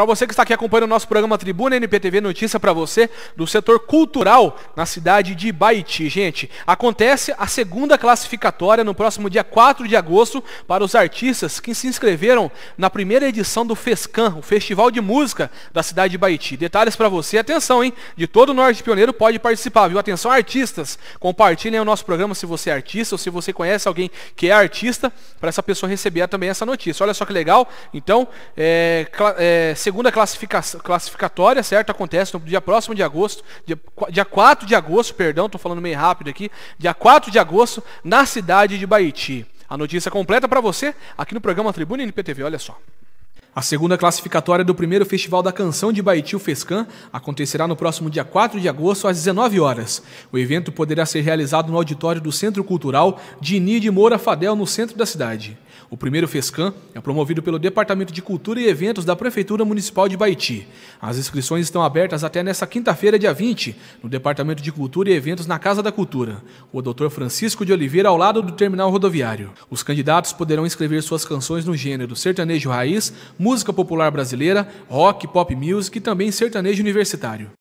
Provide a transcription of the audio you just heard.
Para você que está aqui acompanhando o nosso programa Tribuna NPTV, notícia para você do setor cultural na cidade de Baiti. Gente, acontece a segunda classificatória no próximo dia 4 de agosto para os artistas que se inscreveram na primeira edição do FESCAN, o Festival de Música da cidade de Baiti. Detalhes para você, atenção, hein? De todo o Norte Pioneiro pode participar, viu? Atenção, artistas, compartilhem o nosso programa se você é artista ou se você conhece alguém que é artista, para essa pessoa receber também essa notícia. Olha só que legal. Então, é, é segunda classificatória, certo? Acontece no dia próximo de agosto, dia, dia 4 de agosto, perdão, estou falando meio rápido aqui, dia 4 de agosto, na cidade de Baiti. A notícia completa para você aqui no programa Tribuna NPTV, olha só. A segunda classificatória do primeiro Festival da Canção de Baiti, o Fescan, acontecerá no próximo dia 4 de agosto às 19 horas. O evento poderá ser realizado no auditório do Centro Cultural de Moura Fadel, no centro da cidade. O primeiro FESCAM é promovido pelo Departamento de Cultura e Eventos da Prefeitura Municipal de Baiti. As inscrições estão abertas até nesta quinta-feira, dia 20, no Departamento de Cultura e Eventos na Casa da Cultura, o Dr. Francisco de Oliveira, ao lado do terminal rodoviário. Os candidatos poderão escrever suas canções no gênero sertanejo raiz, música popular brasileira, rock, pop music e também sertanejo universitário.